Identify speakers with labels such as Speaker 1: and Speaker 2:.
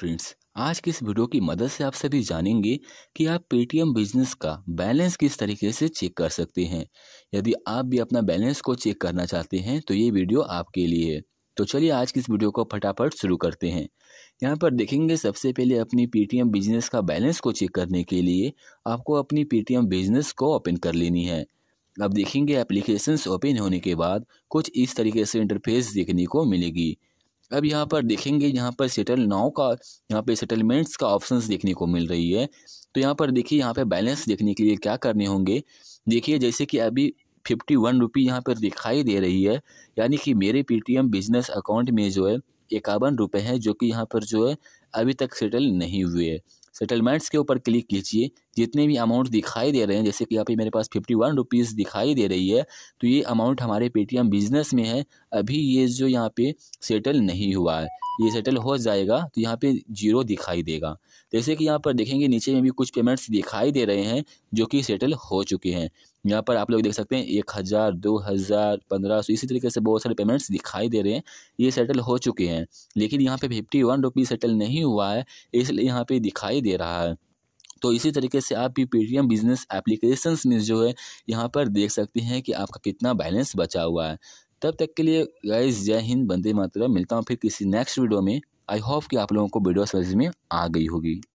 Speaker 1: friends आज की इस वीडियो की मदद से आप सभी जानेंगे कि आप पेटीएम बिजनेस का बैलेंस किस तरीके से चेक कर सकते हैं यदि आप भी अपना बैलेंस को चेक करना चाहते हैं तो ये वीडियो आपके लिए है तो चलिए आज की इस वीडियो को फटाफट शुरू करते हैं यहाँ पर देखेंगे सबसे पहले अपनी पेटीएम बिजनेस का बैलेंस को चेक करने के लिए आपको अपनी पेटीएम बिजनेस को ओपन कर लेनी है अब देखेंगे एप्लीकेशंस ओपन होने के बाद कुछ इस तरीके से इंटरफेस देखने को मिलेगी अब यहाँ पर देखेंगे यहाँ पर सेटल नाव का यहाँ पे सेटलमेंट्स का ऑप्शंस देखने को मिल रही है तो यहाँ पर देखिए यहाँ पे बैलेंस देखने के लिए क्या करने होंगे देखिए जैसे कि अभी फिफ्टी वन रुपी यहाँ पर दिखाई दे रही है यानी कि मेरे पेटीएम बिजनेस अकाउंट में जो है इक्यावन रुपये हैं जो कि यहाँ पर जो है अभी तक सेटल नहीं हुए है सेटलमेंट्स के ऊपर क्लिक कीजिए जितने भी अमाउंट दिखाई दे रहे हैं जैसे कि यहाँ पे मेरे पास फिफ्टी वन रुपीज़ दिखाई दे रही है तो ये अमाउंट हमारे पेटीएम बिजनेस में है अभी ये जो यहाँ पे सेटल नहीं हुआ है ये सेटल हो जाएगा तो यहाँ पे जीरो दिखाई देगा जैसे कि यहाँ पर देखेंगे नीचे में भी कुछ पेमेंट्स दिखाई दे रहे हैं जो कि सेटल हो चुके हैं यहाँ पर आप लोग देख सकते हैं एक हज़ार दो हज़ार पंद्रह सौ इसी तरीके से बहुत सारे पेमेंट्स दिखाई दे रहे हैं ये सेटल हो चुके हैं लेकिन यहाँ पे फिफ्टी वन रुपीज़ सेटल नहीं हुआ है इसलिए यहाँ पे दिखाई दे रहा है तो इसी तरीके से आप भी पेटीएम बिजनेस एप्लीकेशन में जो है यहाँ पर देख सकते हैं कि आपका कितना बैलेंस बचा हुआ है तब तक के लिए गाइज जय हिंद बंदे मात्रा मिलता हूँ फिर किसी नेक्स्ट वीडियो में आई होप कि आप लोगों को वीडियो समझ में आ गई होगी